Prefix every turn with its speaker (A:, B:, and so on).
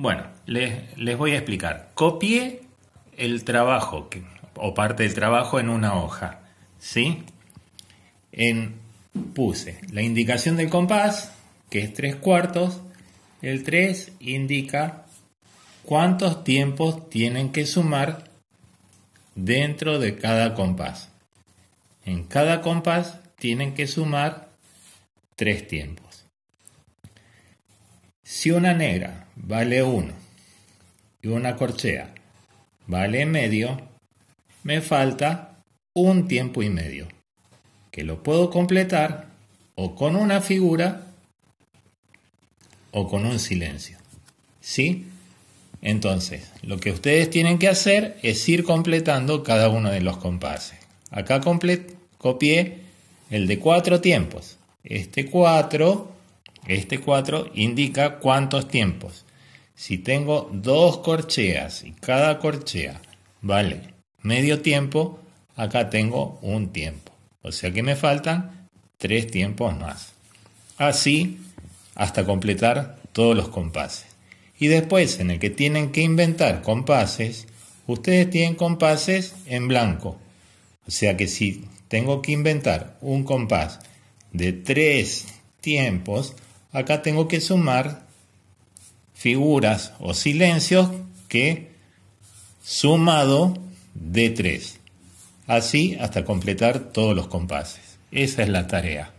A: Bueno, les, voy a explicar. Copié el trabajo o parte del trabajo en una hoja. ¿Sí? En, puse la indicación del compás, que es tres cuartos. El 3 indica cuántos tiempos tienen que sumar dentro de cada compás. En cada compás tienen que sumar tres tiempos. Si una negra vale 1 y una corchea vale medio, me falta un tiempo y medio, que lo puedo completar o con una figura o con un silencio. ¿Sí? Entonces, lo que ustedes tienen que hacer es ir completando cada uno de los compases. Acá copié el de cuatro tiempos. Este 4, este 4 indica cuántos tiempos. Si tengo dos corcheas y cada corchea vale medio tiempo, acá tengo un tiempo. O sea que me faltan tres tiempos más. Así hasta completar todos los compases. Y después, en el que tienen que inventar compases, ustedes tienen compases en blanco. O sea que si tengo que inventar un compás de tres tiempos, acá tengo que sumar figuras o silencios que sumado de tres. Así hasta completar todos los compases. Esa es la tarea.